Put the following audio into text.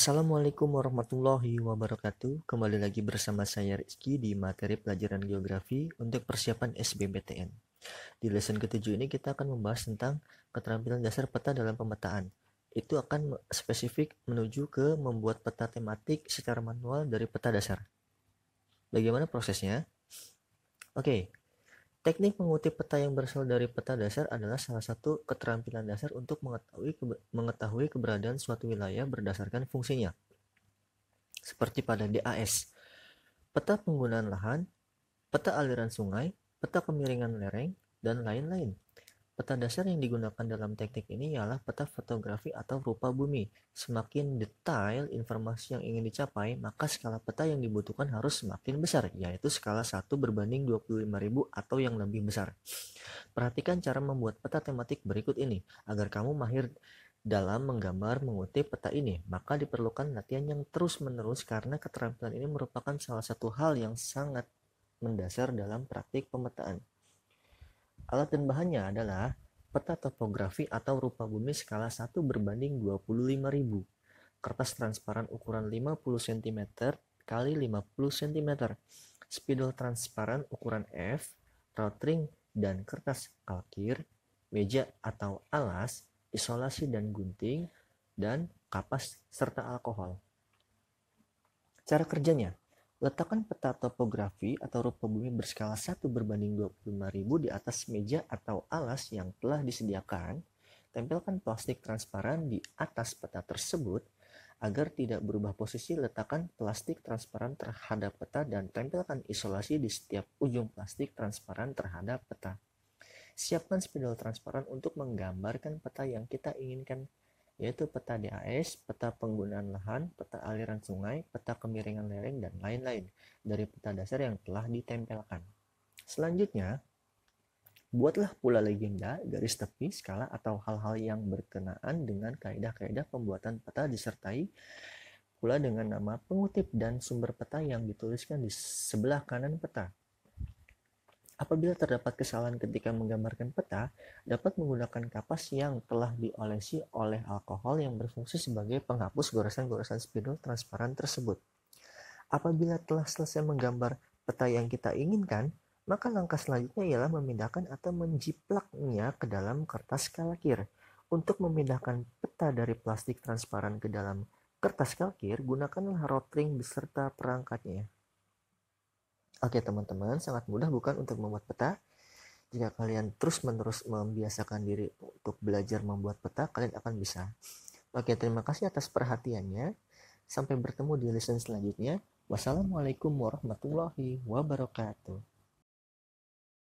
Assalamualaikum warahmatullahi wabarakatuh. Kembali lagi bersama saya Rizky di materi pelajaran geografi untuk persiapan SBMPTN. Di lesson ketujuh ini kita akan membahas tentang keterampilan dasar peta dalam pemetaan. Itu akan spesifik menuju ke membuat peta tematik secara manual dari peta dasar. Bagaimana prosesnya? Oke, Teknik mengutip peta yang berasal dari peta dasar adalah salah satu keterampilan dasar untuk mengetahui, mengetahui keberadaan suatu wilayah berdasarkan fungsinya. Seperti pada DAS, peta penggunaan lahan, peta aliran sungai, peta kemiringan lereng, dan lain-lain. Peta dasar yang digunakan dalam teknik ini ialah peta fotografi atau rupa bumi. Semakin detail informasi yang ingin dicapai, maka skala peta yang dibutuhkan harus semakin besar, yaitu skala 1 berbanding 25.000 atau yang lebih besar. Perhatikan cara membuat peta tematik berikut ini, agar kamu mahir dalam menggambar mengutip peta ini, maka diperlukan latihan yang terus-menerus karena keterampilan ini merupakan salah satu hal yang sangat mendasar dalam praktik pemetaan. Alat dan bahannya adalah peta topografi atau rupa bumi skala 1 berbanding 25.000, kertas transparan ukuran 50 cm kali 50 cm, spidol transparan ukuran F, rotring dan kertas kalkir, meja atau alas, isolasi dan gunting, dan kapas serta alkohol. Cara kerjanya, Letakkan peta topografi atau rupa bumi berskala 1 berbanding 25.000 di atas meja atau alas yang telah disediakan. Tempelkan plastik transparan di atas peta tersebut agar tidak berubah posisi letakkan plastik transparan terhadap peta dan tempelkan isolasi di setiap ujung plastik transparan terhadap peta. Siapkan spidol transparan untuk menggambarkan peta yang kita inginkan yaitu peta DAS, peta penggunaan lahan, peta aliran sungai, peta kemiringan lereng, dan lain-lain dari peta dasar yang telah ditempelkan. Selanjutnya, buatlah pula legenda, garis tepi, skala, atau hal-hal yang berkenaan dengan kaedah-kaedah pembuatan peta disertai pula dengan nama pengutip dan sumber peta yang dituliskan di sebelah kanan peta. Apabila terdapat kesalahan ketika menggambarkan peta, dapat menggunakan kapas yang telah diolesi oleh alkohol yang berfungsi sebagai penghapus goresan-goresan spidol transparan tersebut. Apabila telah selesai menggambar peta yang kita inginkan, maka langkah selanjutnya ialah memindahkan atau menjiplaknya ke dalam kertas kalkir. Untuk memindahkan peta dari plastik transparan ke dalam kertas kalkir, gunakanlah rotring beserta perangkatnya. Oke teman-teman, sangat mudah bukan untuk membuat peta? Jika kalian terus-menerus membiasakan diri untuk belajar membuat peta, kalian akan bisa. Oke, terima kasih atas perhatiannya. Sampai bertemu di lesson selanjutnya. Wassalamualaikum warahmatullahi wabarakatuh.